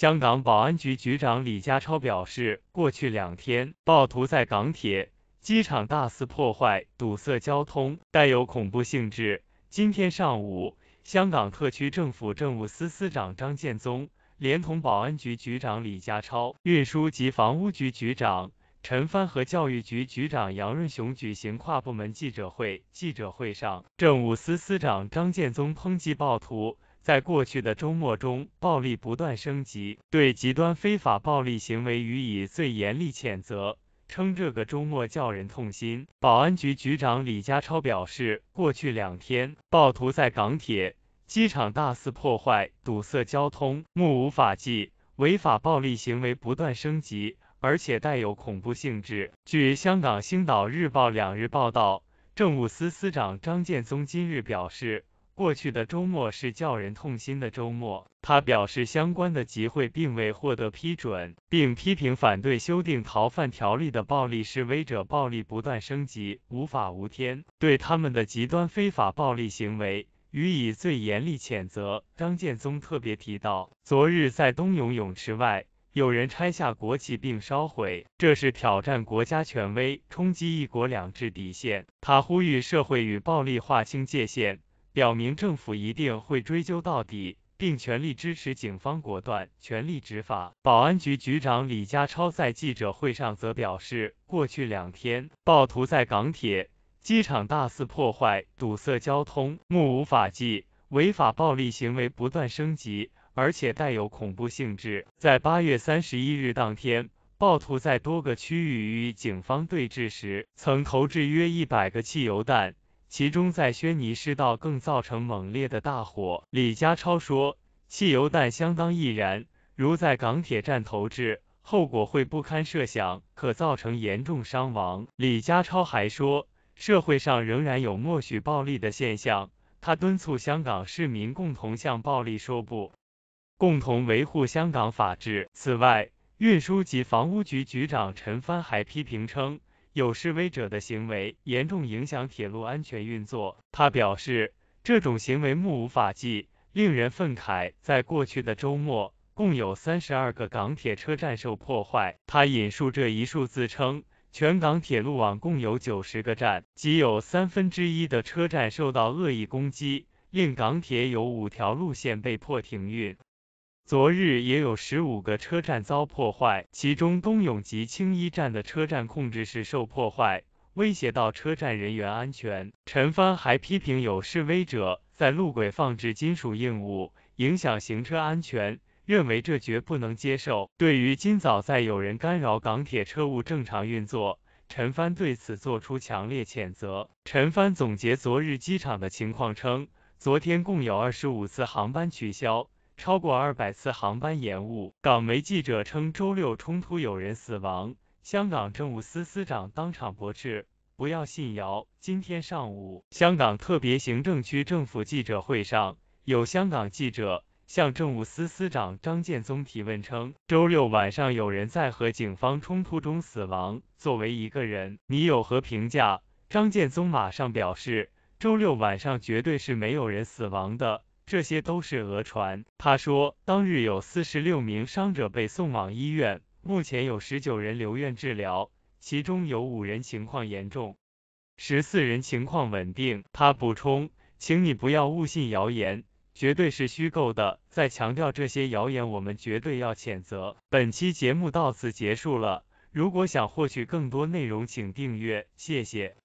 香港保安局局长李家超表示，过去两天暴徒在港铁、机场大肆破坏、堵塞交通，带有恐怖性质。今天上午，香港特区政府政务司司长张建宗，连同保安局局长李家超、运输及房屋局局长陈帆和教育局局长杨润雄举行跨部门记者会。记者会上，政务司司长张建宗抨击暴徒。在过去的周末中，暴力不断升级，对极端非法暴力行为予以最严厉谴责，称这个周末叫人痛心。保安局局长李家超表示，过去两天，暴徒在港铁、机场大肆破坏，堵塞交通，目无法纪，违法暴力行为不断升级，而且带有恐怖性质。据香港《星岛日报》两日报道，政务司司长张建宗今日表示。过去的周末是叫人痛心的周末。他表示，相关的集会并未获得批准，并批评反对修订逃犯条例的暴力示威者暴力不断升级，无法无天，对他们的极端非法暴力行为予以最严厉谴责。张建宗特别提到，昨日在东涌泳池外，有人拆下国旗并烧毁，这是挑战国家权威，冲击一国两制底线。他呼吁社会与暴力划清界限。表明政府一定会追究到底，并全力支持警方果断、全力执法。保安局局长李家超在记者会上则表示，过去两天，暴徒在港铁、机场大肆破坏、堵塞交通，目无法纪，违法暴力行为不断升级，而且带有恐怖性质。在八月三十一日当天，暴徒在多个区域与警方对峙时，曾投掷约一百个汽油弹。其中，在轩尼诗道更造成猛烈的大火。李家超说，汽油弹相当易燃，如在港铁站投掷，后果会不堪设想，可造成严重伤亡。李家超还说，社会上仍然有默许暴力的现象，他敦促香港市民共同向暴力说不，共同维护香港法治。此外，运输及房屋局局长陈帆还批评称。有示威者的行为严重影响铁路安全运作，他表示，这种行为目无法纪，令人愤慨。在过去的周末，共有三十二个港铁车站受破坏。他引述这一数字称，全港铁路网共有九十个站，仅有三分之一的车站受到恶意攻击，令港铁有五条路线被迫停运。昨日也有十五个车站遭破坏，其中东涌及青衣站的车站控制室受破坏，威胁到车站人员安全。陈帆还批评有示威者在路轨放置金属硬物，影响行车安全，认为这绝不能接受。对于今早在有人干扰港铁车务正常运作，陈帆对此作出强烈谴责。陈帆总结昨日机场的情况称，昨天共有二十五次航班取消。超过二百次航班延误。港媒记者称，周六冲突有人死亡。香港政务司司长当场驳斥，不要信谣。今天上午，香港特别行政区政府记者会上，有香港记者向政务司司长张建宗提问称，周六晚上有人在和警方冲突中死亡，作为一个人，你有何评价？张建宗马上表示，周六晚上绝对是没有人死亡的。这些都是讹传。他说，当日有四十六名伤者被送往医院，目前有十九人留院治疗，其中有五人情况严重，十四人情况稳定。他补充，请你不要误信谣言，绝对是虚构的。再强调这些谣言，我们绝对要谴责。本期节目到此结束了，如果想获取更多内容，请订阅，谢谢。